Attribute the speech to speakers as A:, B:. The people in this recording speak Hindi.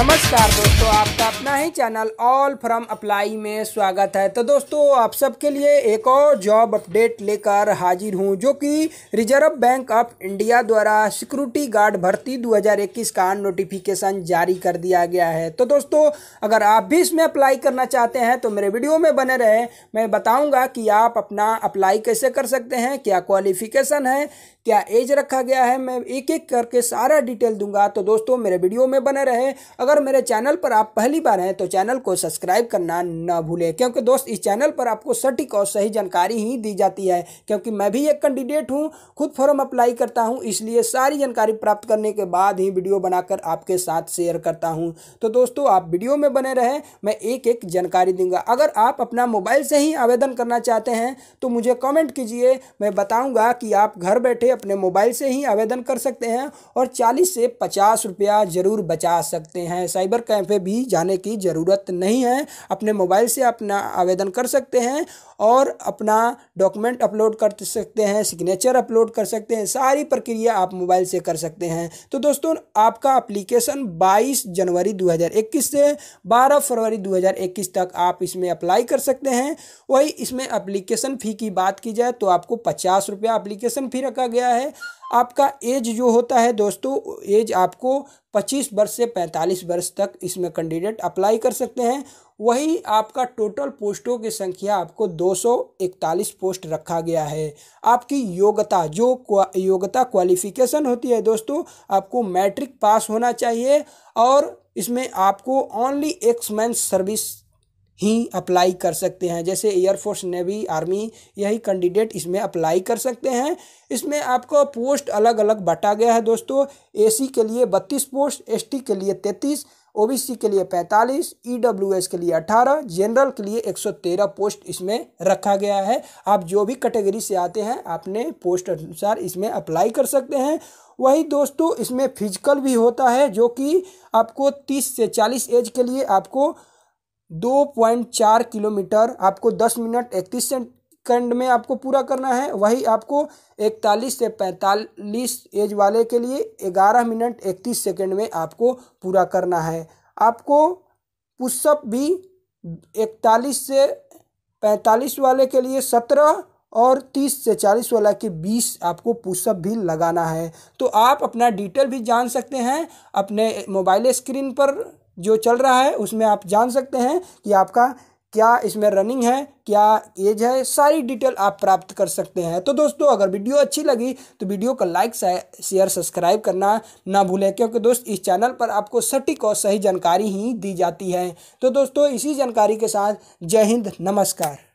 A: नमस्कार दोस्तों आपका अपना ही चैनल ऑल फ्रॉम अप्लाई में स्वागत है तो दोस्तों आप सबके लिए एक और जॉब अपडेट लेकर हाजिर हूं जो कि रिजर्व बैंक ऑफ इंडिया द्वारा सिक्योरिटी गार्ड भर्ती 2021 का नोटिफिकेशन जारी कर दिया गया है तो दोस्तों अगर आप भी इसमें अप्लाई करना चाहते हैं तो मेरे वीडियो में बने रहें मैं बताऊँगा कि आप अपना अप्लाई कैसे कर सकते हैं क्या क्वालिफिकेशन है क्या एज रखा गया है मैं एक एक करके सारा डिटेल दूंगा तो दोस्तों मेरे वीडियो में बने रहें अगर मेरे चैनल पर आप पहली बार हैं तो चैनल को सब्सक्राइब करना ना भूलें क्योंकि दोस्त इस चैनल पर आपको सटीक और सही जानकारी ही दी जाती है क्योंकि मैं भी एक कैंडिडेट हूँ खुद फॉर्म अप्लाई करता हूँ इसलिए सारी जानकारी प्राप्त करने के बाद ही वीडियो बनाकर आपके साथ शेयर करता हूँ तो दोस्तों आप वीडियो में बने रहें मैं एक एक जानकारी दूंगा अगर आप अपना मोबाइल से ही आवेदन करना चाहते हैं तो मुझे कमेंट कीजिए मैं बताऊंगा कि आप घर बैठे अपने मोबाइल से ही आवेदन कर सकते हैं और चालीस से पचास रुपया ज़रूर बचा सकते हैं हैं साइबर कैफे भी जाने की ज़रूरत नहीं है अपने मोबाइल से अपना आवेदन कर सकते हैं और अपना डॉक्यूमेंट अपलोड कर सकते हैं सिग्नेचर अपलोड कर सकते हैं सारी प्रक्रिया आप मोबाइल से कर सकते हैं तो दोस्तों आपका अप्लीकेशन 22 जनवरी 2021 से 12 फरवरी 2021 तक आप इसमें अप्लाई कर सकते हैं वही इसमें अप्लीकेशन फ़ी की बात की जाए तो आपको पचास रुपया अप्लीकेशन फ़ी रखा गया है आपका एज जो होता है दोस्तों एज आपको 25 वर्ष से 45 वर्ष तक इसमें कैंडिडेट अप्लाई कर सकते हैं वही आपका टोटल पोस्टों की संख्या आपको 241 पोस्ट रखा गया है आपकी योग्यता जो क्वा, योग्यता क्वालिफिकेशन होती है दोस्तों आपको मैट्रिक पास होना चाहिए और इसमें आपको ओनली एक्स मैन सर्विस ही अप्लाई कर सकते हैं जैसे एयरफोर्स नेवी आर्मी यही कैंडिडेट इसमें अप्लाई कर सकते हैं इसमें आपको पोस्ट अलग अलग बांटा गया है दोस्तों एसी के लिए बत्तीस पोस्ट एसटी के लिए तैंतीस ओबीसी के लिए पैंतालीस ईडब्ल्यूएस e के लिए अठारह जनरल के लिए एक सौ तेरह पोस्ट इसमें रखा गया है आप जो भी कैटेगरी से आते हैं आपने पोस्ट अनुसार इसमें अप्लाई कर सकते हैं वही दोस्तों इसमें फिजिकल भी होता है जो कि आपको तीस से चालीस एज के लिए आपको दो पॉइंट चार किलोमीटर आपको दस मिनट इकतीस सेकंड में आपको पूरा करना है वही आपको इकतालीस से पैंतालीस एज वाले के लिए ग्यारह मिनट इकतीस सेकंड में आपको पूरा करना है आपको पुशअप भी इकतालीस से पैंतालीस वाले के लिए सत्रह और 30 से 40 वाला के 20 आपको पुशअप भी लगाना है तो आप अपना डिटेल भी जान सकते हैं अपने मोबाइल स्क्रीन पर जो चल रहा है उसमें आप जान सकते हैं कि आपका क्या इसमें रनिंग है क्या एज है सारी डिटेल आप प्राप्त कर सकते हैं तो दोस्तों अगर वीडियो अच्छी लगी तो वीडियो को लाइक शेयर सब्सक्राइब करना ना भूलें क्योंकि दोस्त इस चैनल पर आपको सटीक और सही जानकारी ही दी जाती है तो दोस्तों इसी जानकारी के साथ जय हिंद नमस्कार